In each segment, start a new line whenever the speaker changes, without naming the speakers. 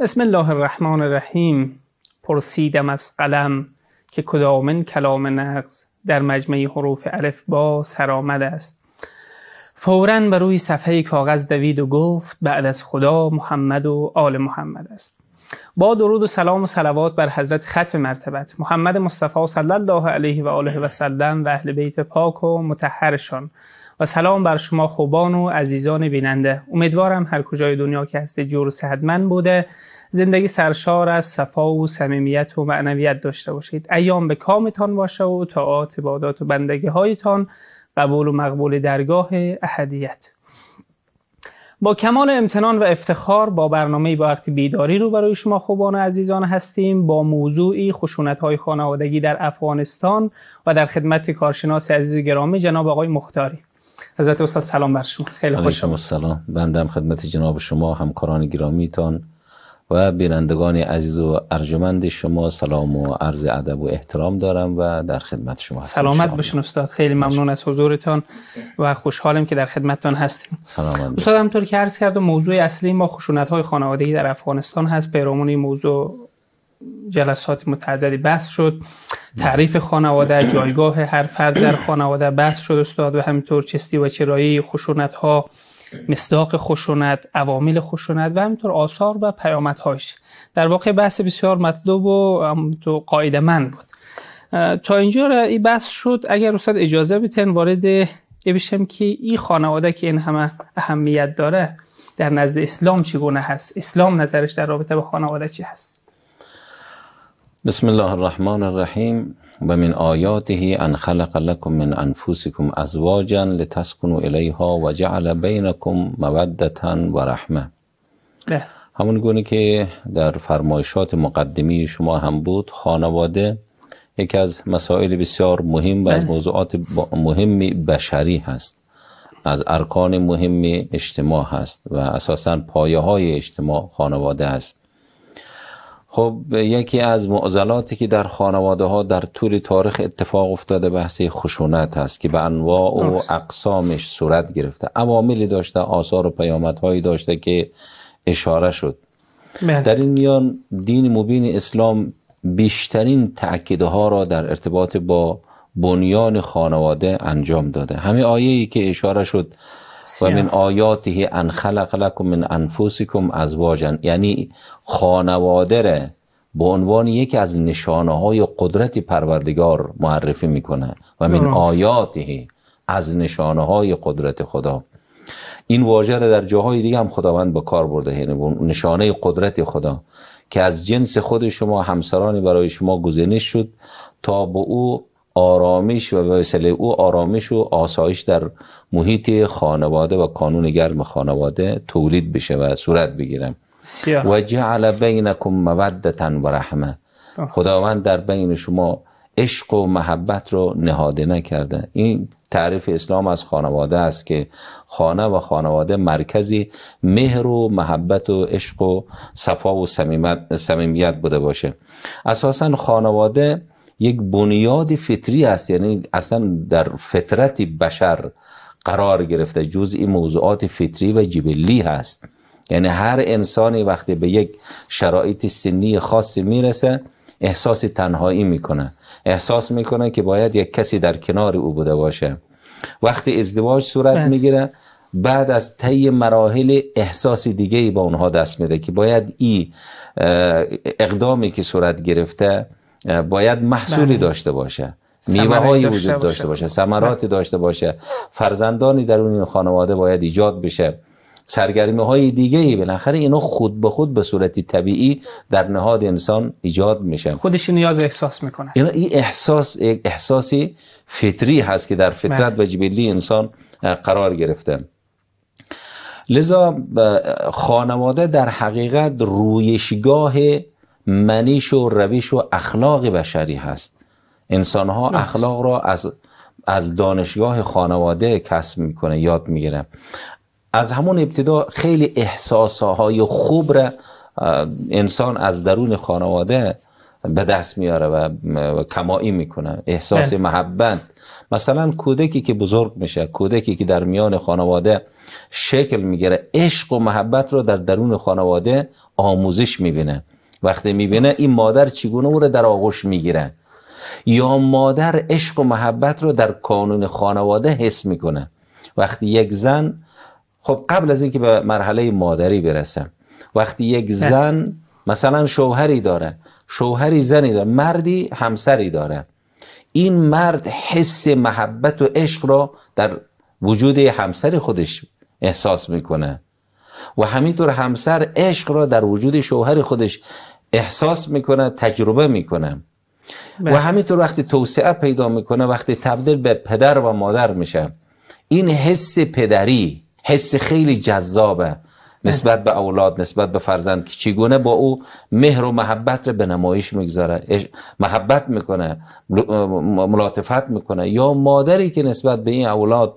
بسم الله الرحمن الرحیم پرسیدم از قلم که کدامن کلام نقض در مجمع حروف الف با سرآمد است فورا بر روی صفحه کاغذ دوید و گفت بعد از خدا محمد و آل محمد است با درود و سلام و صلوات بر حضرت ختم مرتبت محمد مصطفی صلی الله علیه و آله و سلم و اهل بیت پاک و متحرشان. و سلام بر شما خوبان و عزیزان بیننده امیدوارم هر کجای دنیا که هستید جور و صحتمند بوده زندگی سرشار از صفا و سمیمیت و معنویت داشته باشید ایام به کامتان باشه و طاعات عبادات و بندگی هایتان قبول و مقبول درگاه احدیت با کمال امتنان و افتخار با برنامه با وقت بیداری رو برای شما خوبان و عزیزان هستیم با موضوعی خشونت های خانوادگی در افغانستان و در خدمت کارشناس عزیز گرامی جناب آقای مختاری حضرت استاد سلام بر شما خیلی خوش
سلام بندم خدمت جناب شما همکاران گرامیتان و بینندگان عزیز و ارجمند شما سلام و عرض ادب و احترام دارم و در خدمت شما هستم سلامت
باشین استاد خیلی ممنون از حضورتان و خوشحالم که در خدمتتان هستیم سلامت استاد همطور که عرض کردم موضوع اصلی ما خشونت های خانوادگی در افغانستان هست پیرامون این موضوع جلسات متعددی بحث شد تعریف خانواده جایگاه هر فرد در خانواده بحث شد استاد و همینطور چستی و چرایی خشونت ها مصداق خشونت عوامل خشونت و همینطور آثار و پیامدهاش در واقع بحث بسیار مطلوب و قاعده من بود تا اینجا را این بحث شد اگر استاد اجازه بتن وارد ای بشم که این خانواده که این همه اهمیت داره در نزد اسلام چگونه هست اسلام نظرش در رابطه به خانواده چی هست
بسم الله الرحمن الرحیم و من آیاته ان خلق لکم من انفسکم ازواجا لتسکنوا الیها و جعل بینکم مودتا و رحمه همون گونه که در فرمایشات مقدمی شما هم بود خانواده یکی از مسائل بسیار مهم و از موضوعات مهم بشری هست از ارکان مهم اجتماع هست و اساسا پایه های اجتماع خانواده است خب یکی از معضلاتی که در خانواده ها در طول تاریخ اتفاق افتاده بحث خشونت است که به انواع و اقسامش صورت گرفته عواملی داشته آثار و هایی داشته که اشاره شد بله. در این میان دین مبین اسلام بیشترین ها را در ارتباط با بنیان خانواده انجام داده همه آیه ای که اشاره شد و من آیاته ان خلق لکم من انفسکم ازواجا یعنی خانواده به عنوان یکی از نشانه های قدرت پروردگار معرفی میکنه و من آیاته از نشانه های قدرت خدا این واژه رو در جاهای دیگه هم خداوند به کار برده یعنی نشانه قدرت خدا که از جنس خود شما همسرانی برای شما گزینش شد تا به او آرامش و به او آرامش و آسایش در محیط خانواده و کانون گرم خانواده تولید بشه و صورت بگیره و جعل بینکم مودتا و رحمه خداوند در بین شما عشق و محبت رو نهاده نکرده این تعریف اسلام از خانواده است که خانه و خانواده مرکزی مهر و محبت و عشق و صفا و صمیمیت بوده باشه اساسا خانواده یک بنیاد فطری است یعنی اصلا در فطرت بشر قرار گرفته جزئی موضوعات فطری و جبلی هست یعنی هر انسانی وقتی به یک شرایط سنی خاصی میرسه احساس تنهایی میکنه احساس میکنه که باید یک کسی در کنار او بوده باشه وقتی ازدواج صورت بله. میگیره بعد از طی مراحل احساس دیگه ای با اونها دست میده که باید این اقدامی که صورت گرفته باید محصولی بله. داشته باشه میوه هایی وجود داشته باشه ثمراتی داشته باشه فرزندانی در اون خانواده باید ایجاد بشه سرگرمی های دیگه ای بالاخره اینو خود به خود به صورت طبیعی در نهاد انسان ایجاد میشه
خودش نیاز احساس میکنه یعنی این
احساس احساسی فطری هست که در فطرت بله. و جبلی انسان قرار گرفته لذا خانواده در حقیقت رویشگاه منیش و رویش و اخلاق بشری هست انسان ها اخلاق را از از دانشگاه خانواده کسب میکنه یاد میگیره از همون ابتدا خیلی احساسهای خوب را انسان از درون خانواده به دست میاره و کمایی میکنه احساس بله. محبت مثلا کودکی که بزرگ میشه کودکی که در میان خانواده شکل میگیره عشق و محبت رو در درون خانواده آموزش میبینه وقتی میبینه این مادر چگونه او رو در آغوش میگیره یا مادر عشق و محبت رو در کانون خانواده حس میکنه وقتی یک زن خب قبل از اینکه به مرحله مادری برسه وقتی یک بله. زن مثلا شوهری داره شوهری زنی داره مردی همسری داره این مرد حس محبت و عشق را در وجود همسر خودش احساس میکنه و همینطور همسر عشق را در وجود شوهر خودش احساس میکنه تجربه میکنه و بله. همینطور وقتی توسعه پیدا میکنه وقتی تبدیل به پدر و مادر میشه این حس پدری حس خیلی جذابه بله. نسبت به اولاد نسبت به فرزند که چگونه با او مهر و محبت رو به نمایش میگذاره محبت میکنه ملاطفت میکنه یا مادری که نسبت به این اولاد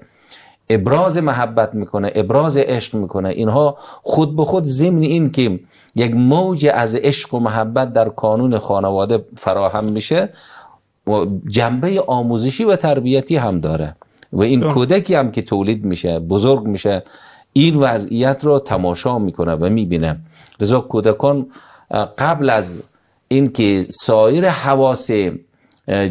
ابراز محبت میکنه ابراز عشق میکنه اینها خود به خود ضمن این که یک موج از عشق و محبت در کانون خانواده فراهم میشه و جنبه آموزشی و تربیتی هم داره و این کودکی هم که تولید میشه بزرگ میشه این وضعیت رو تماشا میکنه و میبینه رضا کودکان قبل از اینکه سایر حواس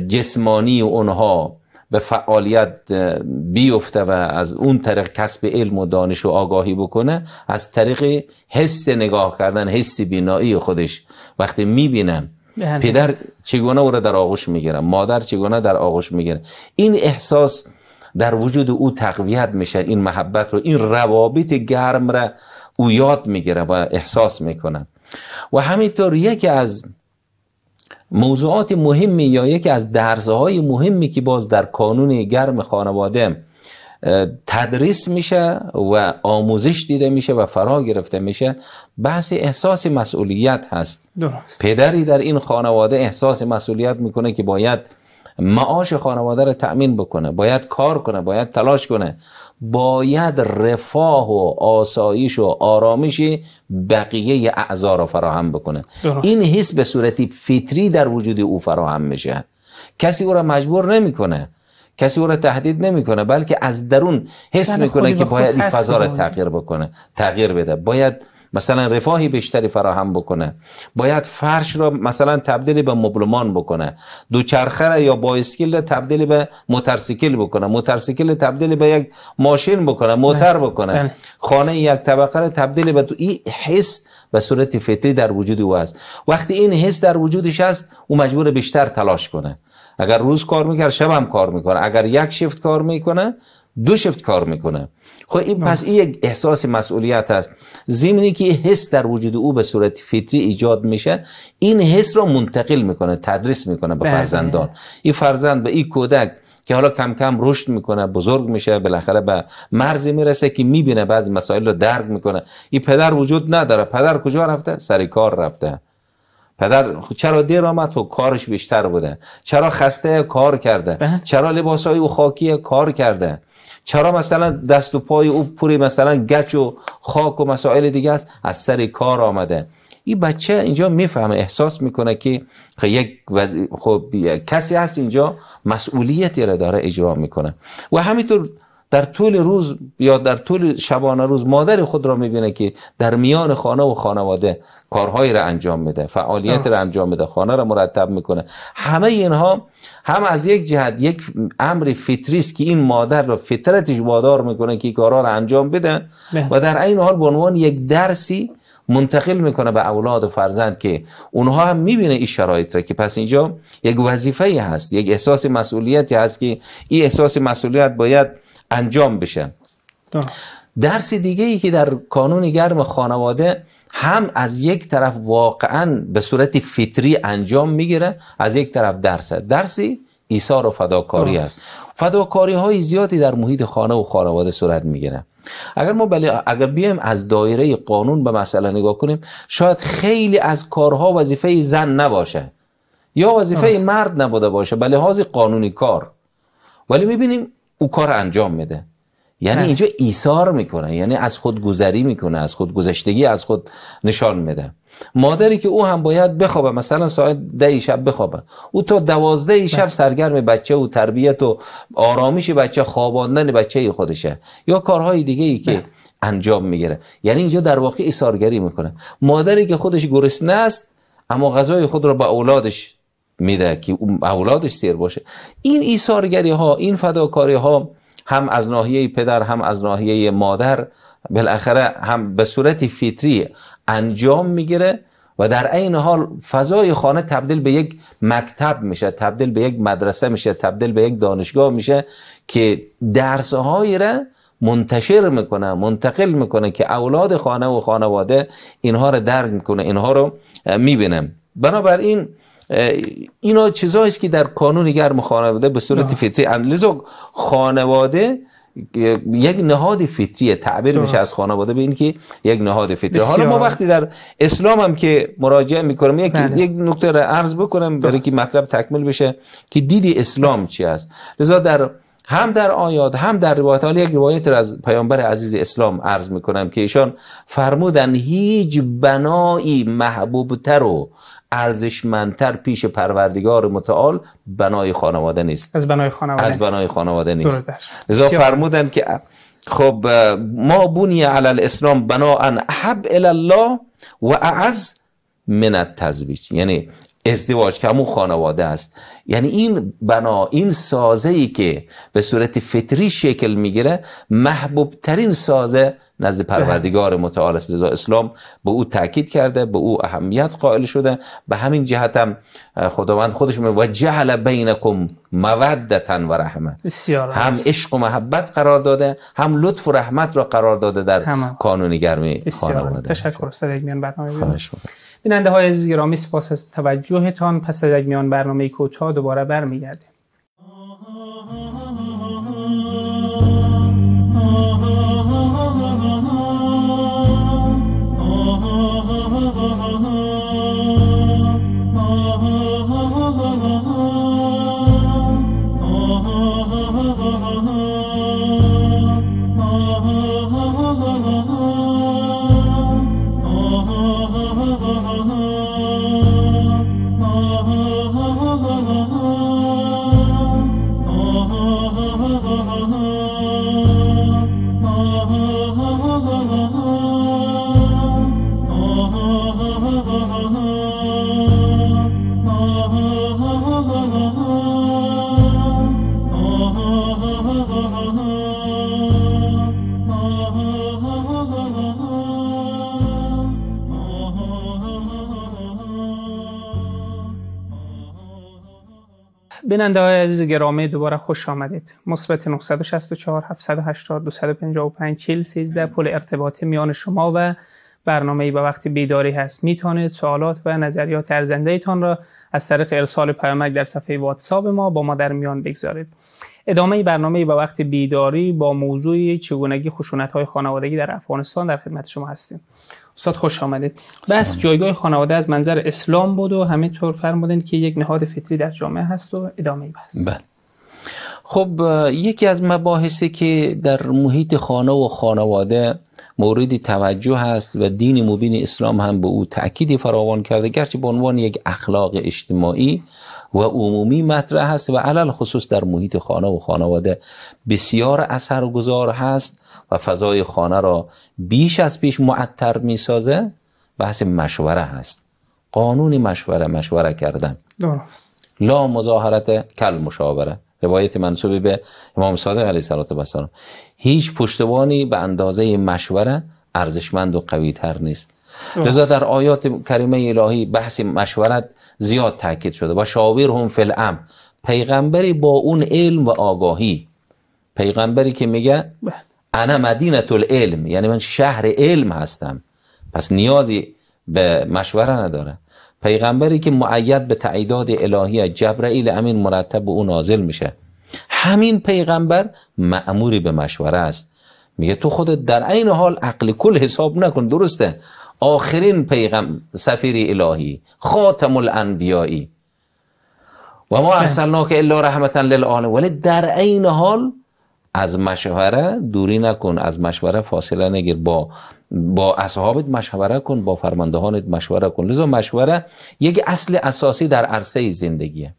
جسمانی اونها به فعالیت بیفته و از اون طریق کسب علم و دانش و آگاهی بکنه از طریق حس نگاه کردن حس بینایی خودش وقتی میبینم بله. پدر چگونه او را در آغوش میگیره مادر چگونه در آغوش میگیره این احساس در وجود او تقویت میشه این محبت رو این روابط گرم را او یاد میگیره و احساس میکنه و همینطور یکی از موضوعات مهمی یا یکی از درزه های مهمی که باز در کانون گرم خانواده تدریس میشه و آموزش دیده میشه و فرا گرفته میشه بحث احساس مسئولیت هست درست. پدری در این خانواده احساس مسئولیت میکنه که باید معاش خانواده رو تأمین بکنه باید کار کنه باید تلاش کنه باید رفاه و آسایش و آرامش بقیه اعضا رو فراهم بکنه این حس به صورتی فطری در وجود او فراهم میشه کسی او را مجبور نمیکنه کسی او را تهدید نمیکنه بلکه از درون حس بله، میکنه که باید این فضا را تغییر بکنه تغییر بده باید مثلا رفاهی بیشتری فراهم بکنه باید فرش را مثلا تبدیل به مبلمان بکنه دوچرخه یا بایسکل تبدیل به موترسیکل بکنه موتورسیکل تبدیل به یک ماشین بکنه موتر بله. بکنه بله. خانه یک طبقه را تبدیل به تو این حس به صورت فطری در وجود او است وقتی این حس در وجودش است او مجبور بیشتر تلاش کنه اگر روز کار میکرد شب هم کار میکنه اگر یک شفت کار میکنه دو شفت کار میکنه خب این پس این یک احساس مسئولیت است زمینی که حس در وجود او به صورت فطری ایجاد میشه این حس را منتقل میکنه تدریس میکنه به بله. فرزندان این فرزند به این کودک که حالا کم کم رشد میکنه بزرگ میشه بالاخره به مرزی میرسه که میبینه بعضی مسائل رو درک میکنه این پدر وجود نداره پدر کجا رفته سر کار رفته پدر خب چرا دیر آمد و خب کارش بیشتر بوده چرا خسته کار کرده بله. چرا لباسای او خاکی کار کرده چرا مثلا دست و پای او پوری مثلا گچ و خاک و مسائل دیگه است از سر کار آمده این بچه اینجا میفهمه احساس میکنه که خب یک وز... خب کسی هست اینجا مسئولیتی را داره اجرا میکنه و همینطور در طول روز یا در طول شبانه روز مادر خود را میبینه که در میان خانه و خانواده کارهایی را انجام میده فعالیت را انجام میده خانه را مرتب میکنه همه اینها هم از یک جهت یک امر فطری است که این مادر را فطرتش وادار میکنه که کارها را انجام بده و در این حال به عنوان یک درسی منتقل میکنه به اولاد و فرزند که اونها هم میبینه این شرایط را که پس اینجا یک وظیفه هست یک احساس مسئولیتی هست که این احساس مسئولیت باید انجام بشه درس دیگه ای که در کانون گرم خانواده هم از یک طرف واقعا به صورت فطری انجام میگیره از یک طرف درسه درسی ایثار و فداکاری است فداکاری های زیادی در محیط خانه و خانواده صورت میگیره اگر ما بلی اگر بیایم از دایره قانون به مسئله نگاه کنیم شاید خیلی از کارها وظیفه زن نباشه یا وظیفه مرد نبوده باشه به لحاظ قانونی کار ولی میبینیم او کار انجام میده یعنی بله. اینجا ایثار میکنه یعنی از خود گذری میکنه از خود گذشتگی از خود نشان میده مادری که او هم باید بخوابه مثلا ساعت ده شب بخوابه او تا دوازده بله. شب سرگرم بچه و تربیت و آرامش بچه خواباندن بچه خودشه یا کارهای دیگه ای که بله. انجام میگیره یعنی اینجا در واقع ایثارگری میکنه مادری که خودش گرسنه است اما غذای خود را به اولادش میده که اولادش سیر باشه این ایثارگری ها این فداکاری ها هم از ناحیه پدر هم از ناحیه مادر بالاخره هم به صورت فطری انجام میگیره و در عین حال فضای خانه تبدیل به یک مکتب میشه تبدیل به یک مدرسه میشه تبدیل به یک دانشگاه میشه که درسهایی را منتشر میکنه منتقل میکنه که اولاد خانه و خانواده اینها رو درک میکنه اینها رو میبینه بنابراین اینا چیزهاییست است که در کانون گرم خانواده به صورت فطری لذا خانواده یک نهاد فطری تعبیر میشه از خانواده به اینکه یک نهاد فطری حالا ما وقتی در اسلام هم که مراجعه میکنم یک بله. یک نکته را عرض بکنم برای که مطلب تکمیل بشه که دیدی اسلام چی است لذا در هم در آیات هم در روایت حالا یک روایت را از پیامبر عزیز اسلام عرض میکنم که ایشان فرمودن هیچ بنایی محبوبتر و ارزشمندتر پیش پروردگار متعال بنای خانواده نیست از بنای خانواده از بنای خانواده نیست
لذا فرمودن
که خب ما بنی علی الاسلام بنا احب الی الله و اعز من التزویج یعنی ازدواج که همون خانواده است یعنی این بنا این سازه ای که به صورت فطری شکل میگیره محبوب ترین سازه نزد پروردگار متعال است لذا اسلام به او تاکید کرده به او اهمیت قائل شده به همین جهت هم خداوند خودش می و جعل بینکم مودتا و رحمه هم عشق و محبت قرار داده هم لطف و رحمت را قرار داده در همه. کانون گرمی خانواده تشکر
استاد میان برنامه بیننده های گرامی سپاس از توجهتان پس از یک میان برنامه کوتاه دوباره برمیگردیم بیننده های عزیز گرامی دوباره خوش آمدید مثبت 964 780 255 40 13 پل ارتباطی میان شما و برنامه با وقت بیداری هست میتونید سوالات و نظریات ارزنده ایتان را از طریق ارسال پیامک در صفحه واتساپ ما با ما در میان بگذارید ادامه برنامه با وقت بیداری با موضوع چگونگی خشونت های خانوادگی در افغانستان در خدمت شما هستیم استاد خوش آمدید بس جایگاه خانواده از منظر اسلام بود و همه طور فرمودن که یک نهاد فطری در جامعه هست و ادامه بس بله.
خب یکی از مباحثی که در محیط خانه و خانواده مورد توجه هست و دین مبین اسلام هم به او تأکیدی فراوان کرده گرچه به عنوان یک اخلاق اجتماعی و عمومی مطرح هست و علل خصوص در محیط خانه و خانواده بسیار اثرگذار هست و فضای خانه را بیش از پیش معطر می سازه بحث مشوره هست قانون مشوره مشوره کردن لا مظاهرت کل مشاوره روایت منصوبی به امام صادق علیه السلام هیچ پشتوانی به اندازه مشوره ارزشمند و قوی تر نیست لذا در آیات کریمه الهی بحث مشورت زیاد تاکید شده و شاویر هم فلعم پیغمبری با اون علم و آگاهی پیغمبری که میگه انا مدینه العلم یعنی من شهر علم هستم پس نیازی به مشوره نداره پیغمبری که معید به تعیداد الهی جبرئیل امین مرتب به او نازل میشه همین پیغمبر معموری به مشوره است میگه تو خودت در عین حال عقل کل حساب نکن درسته آخرین پیغم سفیر الهی خاتم الانبیایی و ما که الا رحمتا للعالم ولی در عین حال از مشوره دوری نکن از مشوره فاصله نگیر با با اصحابت مشوره کن با فرماندهانت مشوره کن لذا مشوره یک اصل اساسی در عرصه زندگیه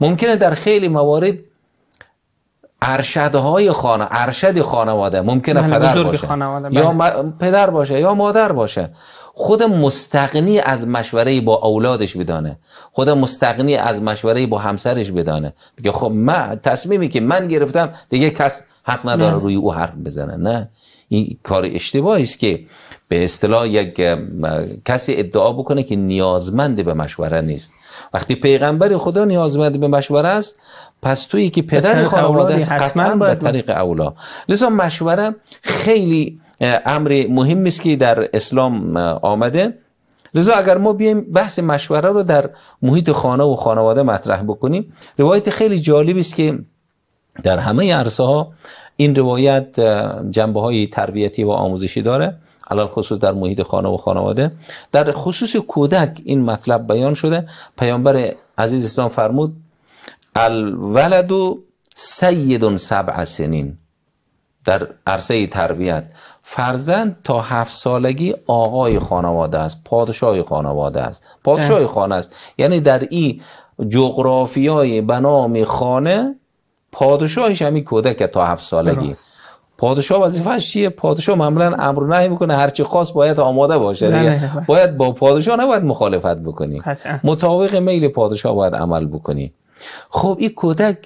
ممکنه در خیلی موارد ارشدهای خانه ارشد خانواده ممکنه بله، پدر باشه یا بله. پدر باشه یا مادر باشه خود مستقنی از مشوره با اولادش بدانه خود مستقنی از مشوره با همسرش بدانه بگه خب من تصمیمی که من گرفتم دیگه کس حق نداره روی او حرف بزنه نه این کار اشتباهی است که به اصطلاح یک کسی ادعا بکنه که نیازمند به مشوره نیست وقتی پیغمبر خدا نیازمند به مشوره است پس تویی که پدر خانواده است حتما به طریق اولا لذا مشوره خیلی امر مهمی است که در اسلام آمده لذا اگر ما بیایم بحث مشوره رو در محیط خانه و خانواده مطرح بکنیم روایت خیلی جالبی است که در همه عرصه ها این روایت جنبه های تربیتی و آموزشی داره علال خصوص در محیط خانه و خانواده در خصوص کودک این مطلب بیان شده پیامبر عزیز اسلام فرمود الولد و سید سبع سنین در عرصه تربیت فرزند تا هفت سالگی آقای خانواده است پادشاه خانواده است پادشاه خانه است یعنی در این جغرافیای بنام خانه پادشاهش همین کودک تا هفت سالگی پادشاه وظیفه‌اش چیه پادشاه معمولا امر نهی میکنه هرچی خاص باید آماده باشه دیگه باید با پادشاه نباید مخالفت بکنی مطابق میل پادشاه باید عمل بکنی خب این کودک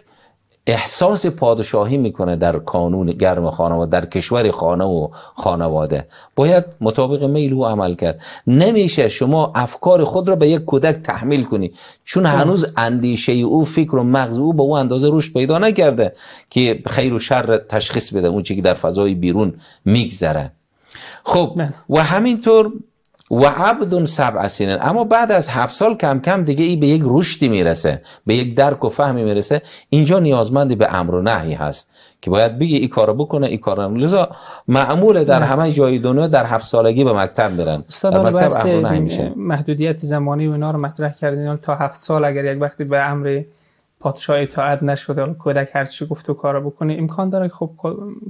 احساس پادشاهی میکنه در کانون گرم خانواده در کشور خانه و خانواده باید مطابق میل او عمل کرد نمیشه شما افکار خود را به یک کودک تحمیل کنی چون بله. هنوز اندیشه او فکر و مغز او به او اندازه روش پیدا نکرده که خیر و شر تشخیص بده اون چی که در فضای بیرون میگذره خب بله. و همینطور و عبد سبع سنین اما بعد از هفت سال کم کم دیگه ای به یک رشدی میرسه به یک درک و فهمی میرسه اینجا نیازمند به امر و نهی هست که باید بگه این کارو بکنه این کارو لذا معموله در همه جای دنیا در هفت سالگی به مکتب میرن استاد مکتب میشه
محدودیت زمانی و اینا رو مطرح کردین تا هفت سال اگر یک وقتی به امر پادشاه اطاعت نشده کودک هر چی گفت و کارا بکنه امکان داره خب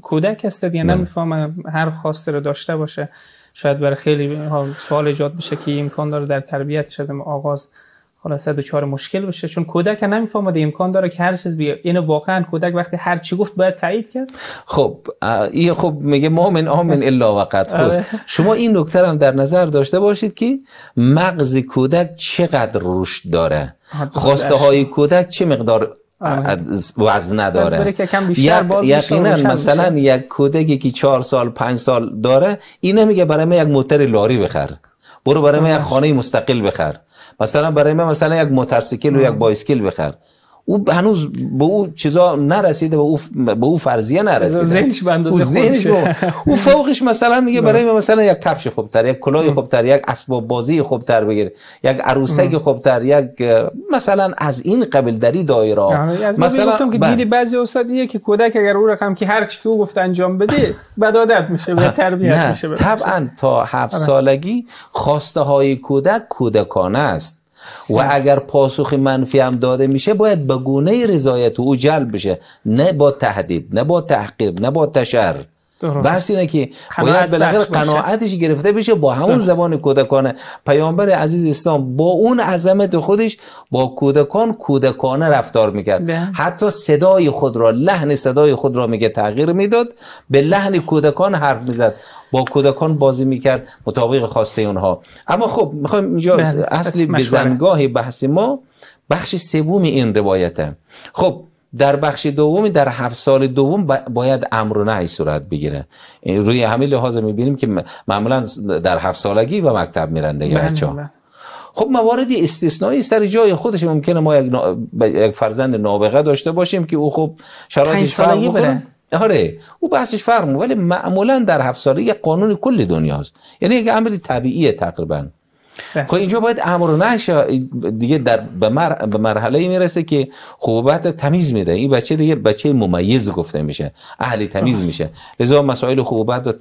کودک هست دیگه نمیفهمه هر خواسته رو داشته باشه شاید برای خیلی سوال ایجاد بشه که امکان داره در تربیتش از آغاز دو چهار مشکل بشه چون کودک نمیفهمه امکان داره که هر چیز بیا اینو واقعا کودک وقتی هر
چی گفت باید تایید کرد خب این خب میگه مؤمن آمن الا وقت خب، آره. شما این نکته هم در نظر داشته باشید که مغز کودک چقدر رشد داره خواسته های کودک چه مقدار آره. وزن نداره مثلا یک کودکی که چهار سال پنج سال داره این نمیگه برای من یک موتر لاری بخر برو برای من یک خانه مستقل بخر مثلا برای من مثلا یک موتورسیکل و یک بایسکل بخر او هنوز به او چیزا نرسیده به او به فرضیه نرسیده زینش به او, فوقش مثلا میگه برای مثلا یک کفش خوبتر یک کلاه خوبتر یک اسباب بازی خوبتر بگیر یک عروسک خوبتر یک مثلا از این قبل دری دایره آره، مثلا که بله. دیدی
بعضی استادیه که کودک اگر او رقم که هر چی که او گفت انجام بده بد عادت میشه
به تربیت میشه طبعا تا هفت آره. سالگی خواسته های کودک کودکانه است و اگر پاسخ منفی هم داده میشه باید به گونه رضایت او جلب بشه نه با تهدید نه با تحقیب نه با تشر
بحث اینه
که باید بالاخره قناعتش گرفته بشه با همون زبان کودکانه پیامبر عزیز اسلام با اون عظمت خودش با کودکان کودکانه رفتار میکرد بله. حتی صدای خود را لحن صدای خود را میگه تغییر میداد به لحن کودکان حرف میزد با کودکان بازی میکرد مطابق خواسته اونها اما خب میخوایم اینجا بله. اصل بزنگاه بحث ما بخش سوم این روایته خب در بخش دومی در هفت سال دوم باید امر و نهی صورت بگیره روی همه لحاظ میبینیم که معمولا در هفت سالگی به مکتب میرن دیگه بله، ها بله. خب موارد استثنایی سر جای خودش ممکنه ما یک, فرزند نابغه داشته باشیم که او خب شرایطش فرق بره آره او بحثش فرق ولی معمولا در هفت سالگی قانون کل دنیاست یعنی یک امر طبیعیه تقریبا بله. خب اینجا باید امر و نهش دیگه در به, مر... به مرحله میرسه که خوبت خب تمیز میده این بچه دیگه بچه ممیز گفته میشه اهل تمیز میشه لذا مسائل خوبت رو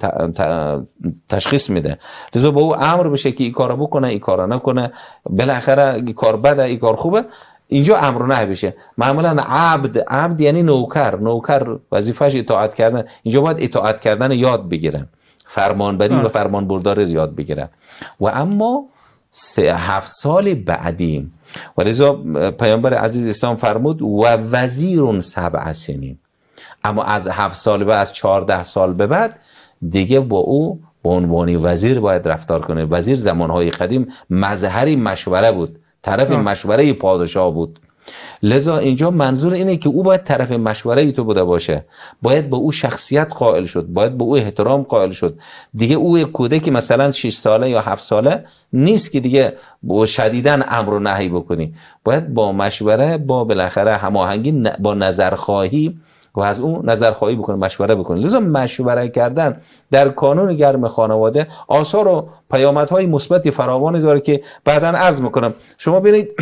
تشخیص میده لذا به او امر بشه که این کارو بکنه این کارو نکنه بالاخره این کار بده این کار خوبه اینجا امر و نه بشه معمولا عبد عبد یعنی نوکر نوکر وظیفش اطاعت کردن اینجا باید اطاعت کردن یاد بگیره، فرمانبری و فرمانبرداری یاد بگیره و اما سه هفت سال بعدی و لذا پیامبر عزیز اسلام فرمود و وزیرون سبع سنین اما از هفت سال بعد از چهارده سال به بعد دیگه با او به عنوان وزیر باید رفتار کنه وزیر زمانهای قدیم مظهری مشوره بود طرف مشوره پادشاه بود لذا اینجا منظور اینه که او باید طرف مشوره ای تو بوده باشه باید با او شخصیت قائل شد باید به او احترام قائل شد دیگه او که مثلا 6 ساله یا 7 ساله نیست که دیگه با شدیدن امر و نهی بکنی باید با مشوره با بالاخره هماهنگی با نظرخواهی و از او نظرخواهی خواهی مشوره بکنه لذا مشوره کردن در کانون گرم خانواده آثار و پیامدهای مثبتی فراوانی داره که بعدا عرض میکنم شما ببینید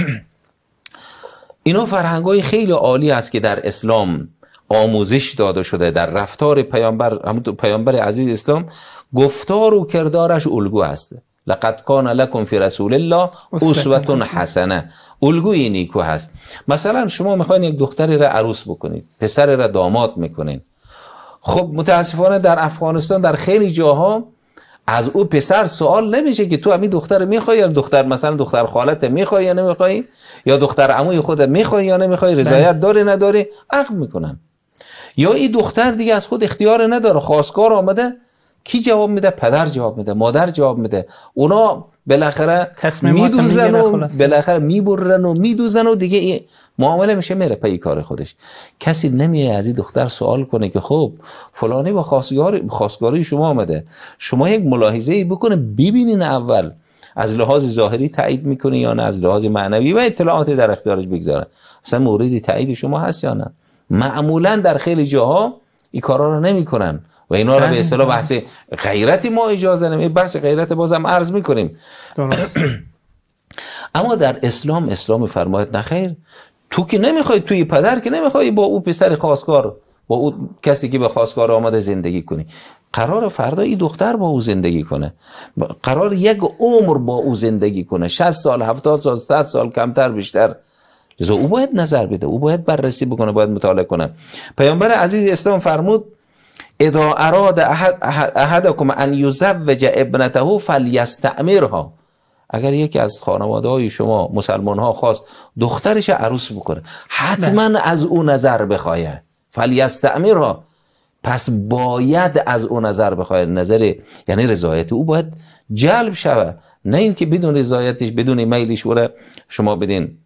اینا فرهنگ خیلی عالی است که در اسلام آموزش داده شده در رفتار پیامبر همون پیامبر عزیز اسلام گفتار و کردارش الگو است لقد کان لکم فی رسول الله اسوه حسنه الگوی نیکو هست مثلا شما میخواین یک دختری را عروس بکنید پسر را داماد میکنین خب متاسفانه در افغانستان در خیلی جاها از او پسر سوال نمیشه که تو همین دختر میخوای یا دختر مثلا دختر خالت میخوای یا نمیخوای یا دختر عموی خود میخوای یا نمیخوای بله. رضایت داره نداره عقد میکنن یا این دختر دیگه از خود اختیار نداره خواستگار آمده کی جواب میده پدر جواب میده مادر جواب میده اونا بالاخره میدوزن و بالاخره میبرن و میدوزن و دیگه این معامله میشه میره پی کار خودش کسی نمیه از این دختر سوال کنه که خب فلانی با خواستگاری شما آمده شما یک ملاحظه ای بکنه ببینین اول از لحاظ ظاهری تایید میکنه یا نه از لحاظ معنوی و اطلاعات در اختیارش بگذارن اصلا موردی تایید شما هست یا نه معمولا در خیلی جاها این کارا رو نمیکنن و اینا رو به بله، اصطلاح بله. بحث غیرتی ما اجازه نمیدیم بحث غیرت بازم عرض میکنیم اما در اسلام اسلام فرماید نخیر تو که نمیخوای توی پدر که نمیخوای با او پسر خواستگار با او کسی که به خواستگار آمده زندگی کنی قرار فردا این دختر با او زندگی کنه قرار یک عمر با او زندگی کنه 60 سال 70 سال 100 سال کمتر بیشتر لذا او باید نظر بده او باید بررسی بکنه باید مطالعه کنه پیامبر عزیز اسلام فرمود اذا اراد احد ان يزوج ابنته فلیستعمرها اگر یکی از خانواده های شما مسلمان ها خواست دخترش عروس بکنه حتما بله. از او نظر بخواه فلیستعمرها پس باید از او نظر بخواید نظر یعنی رضایت او باید جلب شود نه اینکه بدون رضایتش بدون میلش وره شما بدین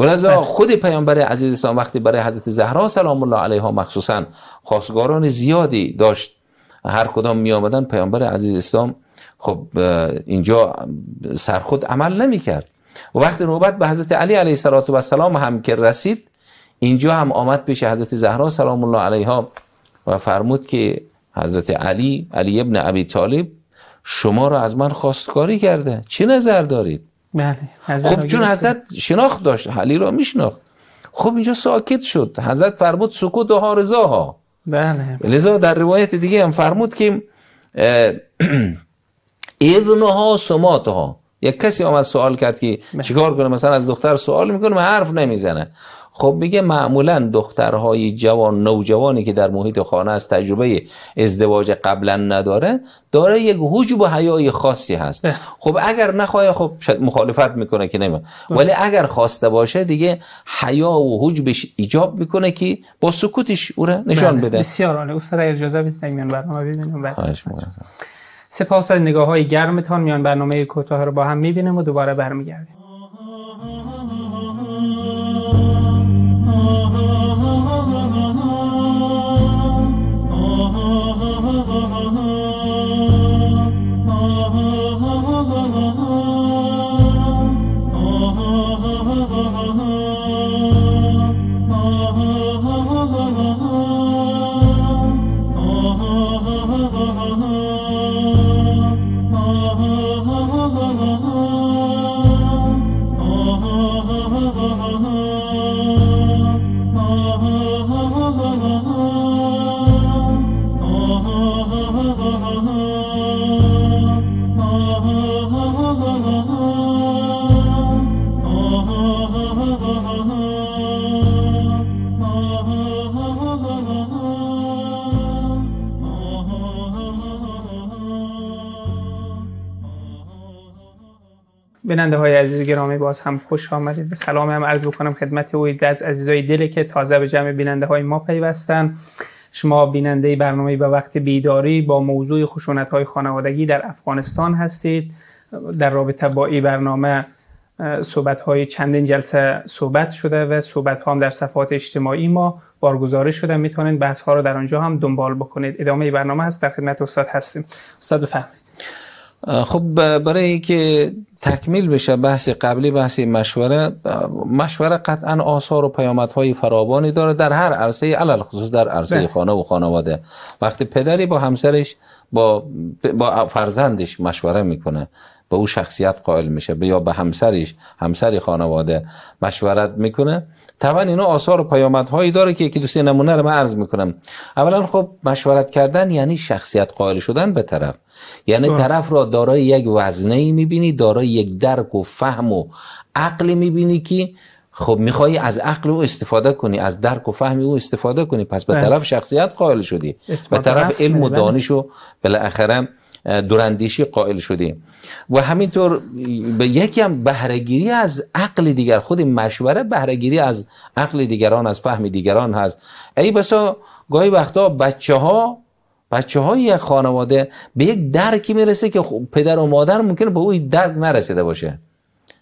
و بله. خود پیامبر عزیز اسلام وقتی برای حضرت زهرا سلام الله علیها مخصوصا خواستگاران زیادی داشت هر کدام می آمدن پیامبر عزیز اسلام خب اینجا سرخود عمل نمی کرد و وقتی نوبت به حضرت علی علیه السلام هم که رسید اینجا هم آمد پیش حضرت زهرا سلام الله علیها و فرمود که حضرت علی علی ابن ابی طالب شما را از من خواستگاری کرده چه نظر دارید
بله خب چون حضرت
شناخت داشت علی را میشناخت خب اینجا ساکت شد حضرت فرمود سکوت و حارزا ها بله لذا در روایت دیگه هم فرمود که اذنها سماتها یک کسی آمد سوال کرد که بله. چیکار کنه مثلا از دختر سوال میکنه حرف نمیزنه خب میگه معمولا دخترهای جوان نوجوانی که در محیط خانه از تجربه ازدواج قبلا نداره داره یک حجب و حیای خاصی هست خب اگر نخواه خب مخالفت میکنه که نمیم ولی اگر خواسته باشه دیگه حیا و حجبش ایجاب میکنه که با سکوتش او را نشان
بله، بده بسیار عالی استاد اجازه بیدن میان برنامه ببینیم سپاس از نگاه های گرمتان میان برنامه کوتاه رو با هم میبینم و دوباره برمیگردیم بیننده های عزیز گرامی باز هم خوش آمدید به سلام هم عرض بکنم خدمت اوی از عزیزای دلی که تازه به جمع بیننده های ما پیوستن شما بیننده برنامه به وقت بیداری با موضوع خشونت های خانوادگی در افغانستان هستید در رابطه با این برنامه صحبت های چندین جلسه صحبت شده و صحبت ها هم در صفحات اجتماعی ما بارگزاری شده میتونید بحث ها رو در آنجا هم دنبال بکنید ادامه برنامه هست در خدمت استاد هستیم استاد
خب برای که تکمیل بشه بحث قبلی بحث مشوره مشوره قطعا آثار و پیامدهای فراوانی داره در هر عرصه علل خصوص در عرصه بله. خانه و خانواده وقتی پدری با همسرش با با فرزندش مشوره میکنه به او شخصیت قائل میشه یا به همسرش همسر خانواده مشورت میکنه طبعا اینا آثار و پیامدهایی داره که یکی دوستی نمونه رو من عرض میکنم اولا خب مشورت کردن یعنی شخصیت قائل شدن به طرف یعنی طرف را دارای یک وزنه میبینی دارای یک درک و فهم و عقلی میبینی که خب میخوای از عقل او استفاده کنی از درک و فهم او استفاده کنی پس به بله. طرف شخصیت قائل شدی به طرف علم و دانش و بالاخره دوراندیشی قائل شدیم و همینطور به یکی هم بهرهگیری از عقل دیگر خود مشوره بهرهگیری از عقل دیگران از فهم دیگران هست ای بسا گاهی وقتا بچه ها بچه های یک خانواده به یک درکی میرسه که خب پدر و مادر ممکنه به اون درک نرسیده باشه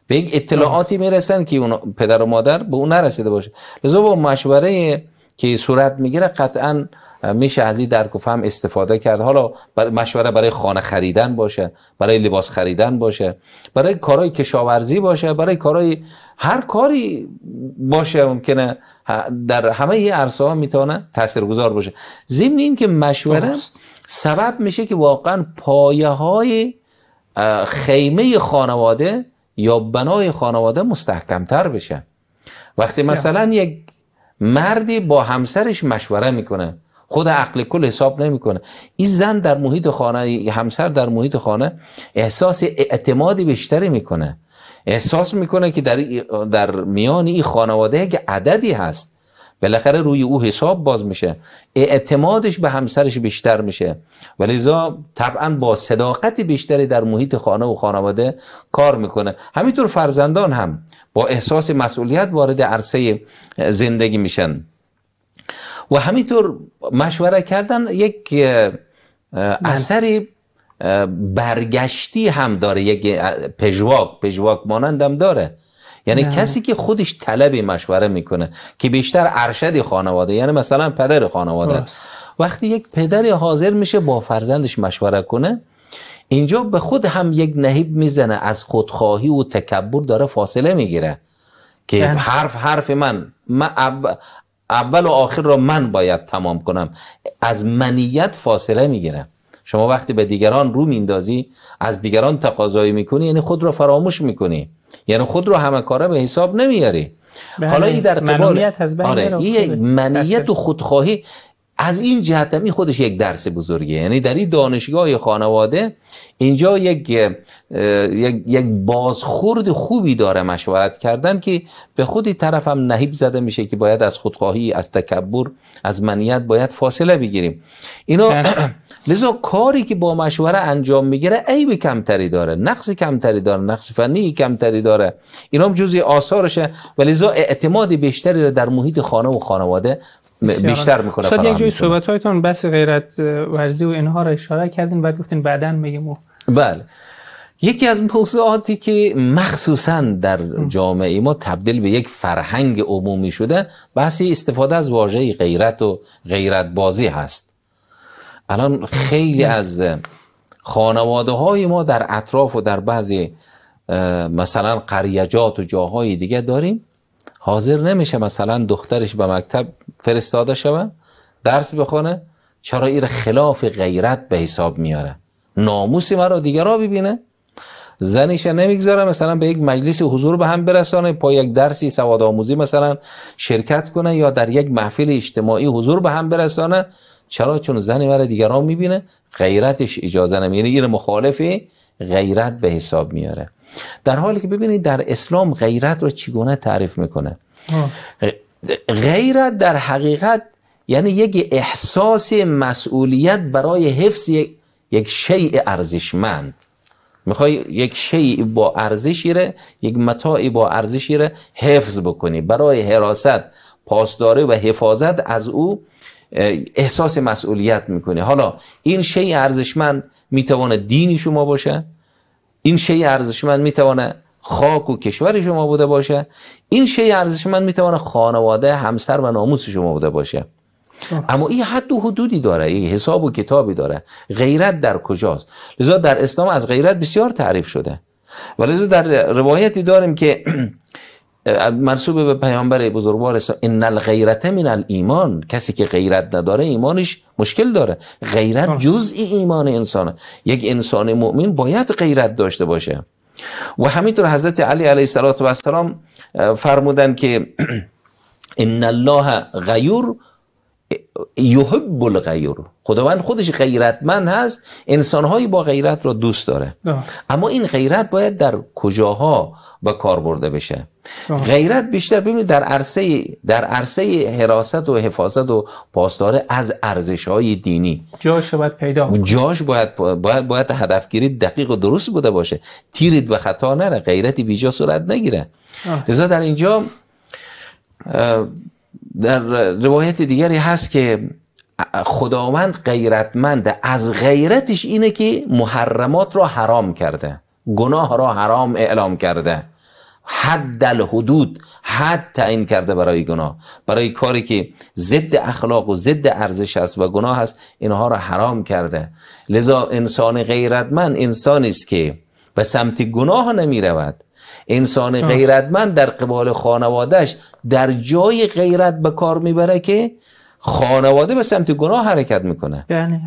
به یک اطلاعاتی میرسن که اون پدر و مادر به اون نرسیده باشه لذا با مشوره که صورت میگیره قطعا میشه از این درک و فهم استفاده کرد حالا مشوره برای خانه خریدن باشه برای لباس خریدن باشه برای کارهای کشاورزی باشه برای کارهای هر کاری باشه ممکنه در همه این عرصه ها میتونه تاثیرگذار باشه ضمن این که مشوره سبب میشه که واقعا پایه های خیمه خانواده یا بنای خانواده مستحکمتر بشه وقتی مثلا یک مردی با همسرش مشوره میکنه خود عقل کل حساب نمیکنه این زن در محیط خانه همسر در محیط خانه احساس اعتمادی بیشتری میکنه احساس میکنه که در در میان این خانواده یک عددی هست بالاخره روی او حساب باز میشه اعتمادش به همسرش بیشتر میشه و لذا طبعا با صداقت بیشتری در محیط خانه و خانواده کار میکنه همینطور فرزندان هم با احساس مسئولیت وارد عرصه زندگی میشن و همینطور مشوره کردن یک اثری برگشتی هم داره یک پژواک پژواک هم داره یعنی بله. کسی که خودش طلب مشوره میکنه که بیشتر ارشد خانواده یعنی مثلا پدر خانواده است وقتی یک پدر حاضر میشه با فرزندش مشوره کنه اینجا به خود هم یک نهیب میزنه از خودخواهی و تکبر داره فاصله میگیره که بله. حرف حرف من اول و آخر را من باید تمام کنم از منیت فاصله میگیره شما وقتی به دیگران رو میندازی از دیگران تقاضایی میکنی یعنی خود را فراموش میکنی یعنی خود رو همکاره به حساب نمیاری
حالا این در قبال آره این
منیت و خودخواهی از این جهت این خودش یک درس بزرگه یعنی در این دانشگاه خانواده اینجا یک یک بازخورد خوبی داره مشورت کردن که به خودی طرف هم نهیب زده میشه که باید از خودخواهی از تکبر از منیت باید فاصله بگیریم اینا لذا کاری که با مشوره انجام میگیره عیب کمتری داره نقص کمتری داره نقص فنی کمتری داره اینا هم جزی آثارشه و لذا اعتماد بیشتری در محیط خانه و خانواده بیشتر میکنه استاد یک جای صحبت
هایتون بس غیرت ورزی و اینها را اشاره کردین بعد گفتین بعدا میگیم
بله یکی از موضوعاتی که مخصوصا در جامعه ما تبدیل به یک فرهنگ عمومی شده بحث استفاده از واژه غیرت و غیرت بازی هست الان خیلی از خانواده های ما در اطراف و در بعضی مثلا قریجات و جاهای دیگه داریم حاضر نمیشه مثلا دخترش به مکتب فرستاده شوه درس بخونه چرا ایر خلاف غیرت به حساب میاره ناموسی مرا دیگه را ببینه زنیش نمیگذاره مثلا به یک مجلس حضور به هم برسانه پای یک درسی سواد آموزی مثلا شرکت کنه یا در یک محفل اجتماعی حضور به هم برسانه چرا چون زن مرا دیگران میبینه غیرتش اجازه نمیده یعنی این مخالف غیرت به حساب میاره در حالی که ببینید در اسلام غیرت رو چگونه تعریف میکنه غیرت در حقیقت یعنی یک احساس مسئولیت برای حفظ یک شیء ارزشمند میخوای یک شیء با ارزشی ره یک متاعی با ارزشی ره حفظ بکنی برای حراست پاسداری و حفاظت از او احساس مسئولیت میکنی حالا این شیء ارزشمند میتوانه دین شما باشه این شیء ارزشمند میتوانه خاک و کشور شما بوده باشه این شی من میتونه خانواده همسر و ناموس شما بوده باشه اما این حد و حدودی داره یه حساب و کتابی داره غیرت در کجاست لذا در اسلام از غیرت بسیار تعریف شده و لذا در روایتی داریم که مرسوب به پیامبر بزرگوار ان الغیرت من الایمان کسی که غیرت نداره ایمانش مشکل داره غیرت جزء ایمان انسانه یک انسان مؤمن باید غیرت داشته باشه و همینطور حضرت علی علیه السلام فرمودن که ان الله غیور یحب الغیر خداوند خودش غیرتمند هست انسانهایی با غیرت را دوست داره اما این غیرت باید در کجاها به کار برده بشه غیرت بیشتر ببینید در عرصه در عرصه حراست و حفاظت و پاسداره از ارزش های دینی جاش باید پیدا جاش باید باید, باید هدفگیری دقیق و درست بوده باشه تیرید و خطا نره غیرتی بیجا صورت نگیره لذا در اینجا در روایت دیگری هست که خداوند غیرتمنده از غیرتش اینه که محرمات را حرام کرده گناه را حرام اعلام کرده حد حدود حد تعیین کرده برای گناه برای کاری که ضد اخلاق و ضد ارزش است و گناه است اینها را حرام کرده لذا انسان غیرتمند انسانی است که به سمت گناه نمی رود انسان غیرتمند در قبال خانوادهش در جای غیرت به کار میبره که خانواده به سمت گناه حرکت میکنه
بله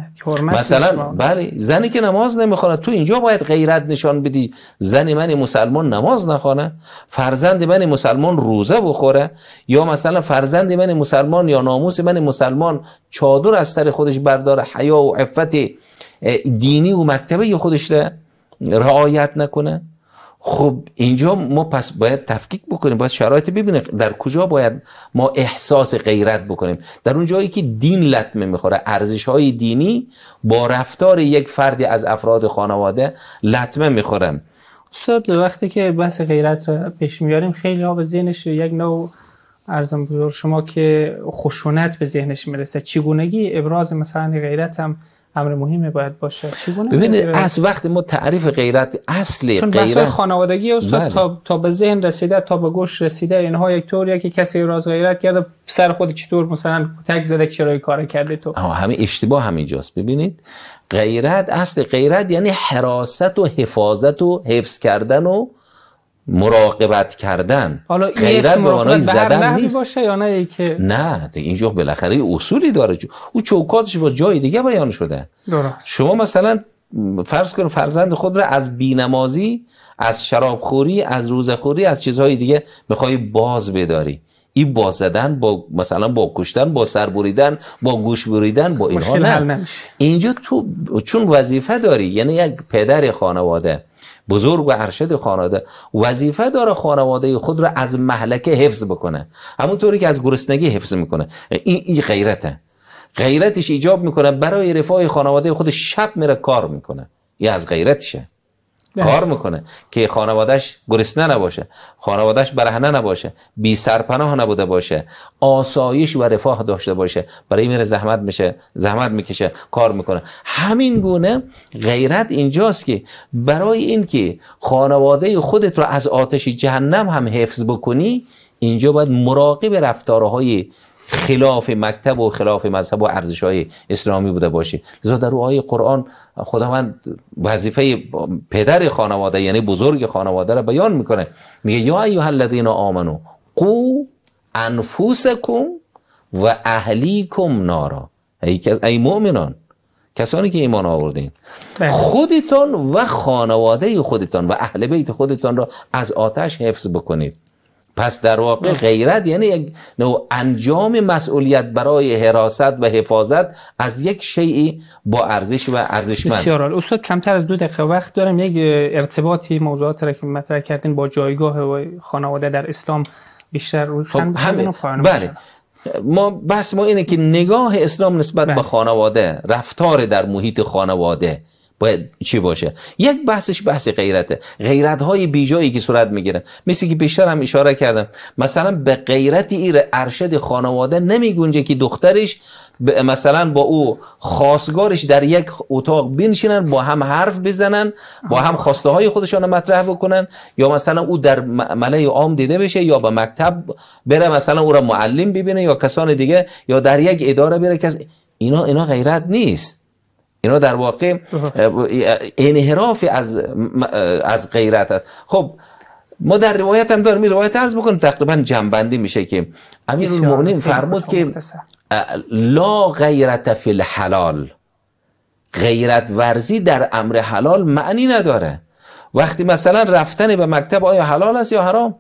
مثلا
بله زنی که نماز نمیخونه تو اینجا باید غیرت نشان بدی زن من مسلمان نماز نخونه فرزند من مسلمان روزه بخوره یا مثلا فرزند من مسلمان یا ناموس من مسلمان چادر از سر خودش برداره حیا و عفت دینی و مکتبه خودش را رعایت نکنه خب اینجا ما پس باید تفکیک بکنیم باید شرایط ببینیم در کجا باید ما احساس غیرت بکنیم در اون جایی که دین لطمه میخوره ارزش های دینی با رفتار یک فردی از افراد خانواده لطمه میخورن
استاد وقتی که بحث غیرت رو پیش میاریم خیلی ها به ذهنش یک نوع ارزم بزرگ شما که خشونت به ذهنش میرسه چگونگی ابراز مثلا غیرت هم امر مهمه باید باشه چگونه ببینید از
وقت ما تعریف غیرت اصل چون غیرت خانوادگی استاد بله.
تا به ذهن رسیده تا به گوش رسیده اینها
یک طوریه که کسی راز غیرت کرده سر خود چطور مثلا تک زده چرا کار کرده تو اما همه اشتباه همینجاست ببینید غیرت اصل غیرت یعنی حراست و حفاظت و حفظ کردن و مراقبت کردن حالا غیرت به معنای زدن نیست
باشه یا نه که
نه اینجا بالاخره اصولی داره او چوکاتش با جای دیگه بیان شده درست. شما مثلا فرض کن فرزند خود را از بینمازی از شرابخوری از روزخوری از چیزهای دیگه میخوای باز بداری این باز زدن با مثلا با کشتن با سر بریدن با گوش بریدن با اینها نه اینجا تو چون وظیفه داری یعنی یک پدر خانواده بزرگ و ارشد خانواده وظیفه داره خانواده خود را از محلکه حفظ بکنه همونطوری که از گرسنگی حفظ میکنه این ای غیرته غیرتش ایجاب میکنه برای رفاه خانواده خود شب میره کار میکنه این از غیرتشه کار میکنه که خانوادش گرسنه نباشه خانوادهش برهنه نباشه بی سرپناه نبوده باشه آسایش و رفاه داشته باشه برای میره زحمت میشه زحمت میکشه کار میکنه همین گونه غیرت اینجاست که برای اینکه خانواده خودت رو از آتش جهنم هم حفظ بکنی اینجا باید مراقب رفتارهای خلاف مکتب و خلاف مذهب و ارزش های اسلامی بوده باشه لذا در روحای قرآن خداوند وظیفه پدر خانواده یعنی بزرگ خانواده را بیان میکنه میگه یا ایوها الذین آمنو قو انفوسکم و اهلیکم نارا ای, ای مؤمنان کسانی که ایمان آوردین بله. خودتان و خانواده خودتان و اهل بیت خودتان را از آتش حفظ بکنید پس در واقع غیرت یعنی یک نوع انجام مسئولیت برای حراست و حفاظت از یک شیعی با ارزش و ارزشمند بسیار
استاد کمتر از دو دقیقه وقت دارم یک ارتباطی موضوعات را که مطرح کردین با جایگاه و خانواده در اسلام بیشتر روش خب همه
بله
ما بس ما اینه که نگاه اسلام نسبت به بله. خانواده رفتار در محیط خانواده باید چی باشه یک بحثش بحث غیرته غیرت های بیجایی که صورت میگیره مثل که بیشتر هم اشاره کردم مثلا به غیرت ایر ارشد خانواده نمیگونجه که دخترش مثلا با او خواستگارش در یک اتاق بینشینن با هم حرف بزنن با هم خواسته های خودشان مطرح بکنن یا مثلا او در ملای عام دیده بشه یا به مکتب بره مثلا او را معلم ببینه یا کسان دیگه یا در یک اداره بره کس اینا اینا غیرت نیست اینا در واقع انحراف از از غیرت است خب ما در روایت هم داریم روایت عرض بکنیم تقریبا جنبندی میشه که المؤمنین فرمود که لا غیرت فی الحلال غیرت ورزی در امر حلال معنی نداره وقتی مثلا رفتن به مکتب آیا حلال است یا حرام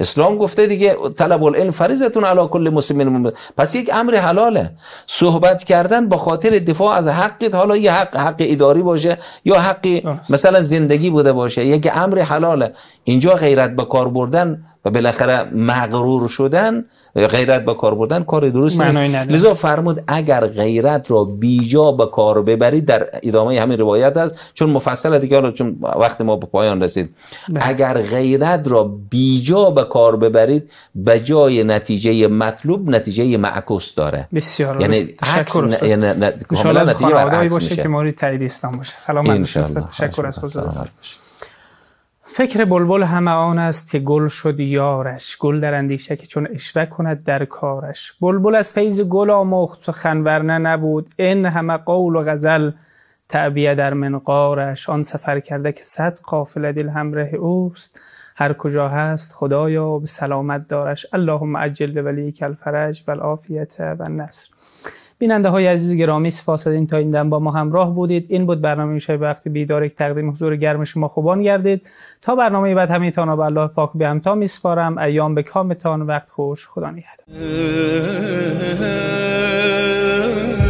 اسلام گفته دیگه طلب العلم فریضتون علی کل مسلمین پس یک امر حلاله صحبت کردن با خاطر دفاع از حقت حالا یه حق حق اداری باشه یا حقی مثلا زندگی بوده باشه یک امر حلاله اینجا غیرت به کار بردن و بالاخره مغرور شدن غیرت به کار بردن کار درست نیست لذا فرمود اگر غیرت را بیجا به کار ببرید در ادامه همین روایت است چون مفصل دیگه حالا چون وقت ما به پایان رسید بله. اگر غیرت را بیجا به کار ببرید به جای نتیجه مطلوب نتیجه معکوس داره بسیار یعنی عکس ن... یعنی باشه که
مورد تایید اسلام باشه سلام تشکر از خود فکر بلبل همه آن است که گل شد یارش گل در اندیشه که چون اشوه کند در کارش بلبل از فیض گل آموخت سخن ورنه نبود این همه قول و غزل تعبیه در منقارش آن سفر کرده که صد قافل دل همراه اوست هر کجا هست خدایا به سلامت دارش اللهم عجل ولی الفرج و العافیت و النصر بیننده های عزیز گرامی سپاس از این تا این دم با ما همراه بودید این بود برنامه شب وقت بیدار یک تقدیم حضور گرم شما خوبان گردید تا برنامه بعد همه تانا به الله پاک به همتا میسپارم ایام به کامتان وقت خوش خدا نگهدار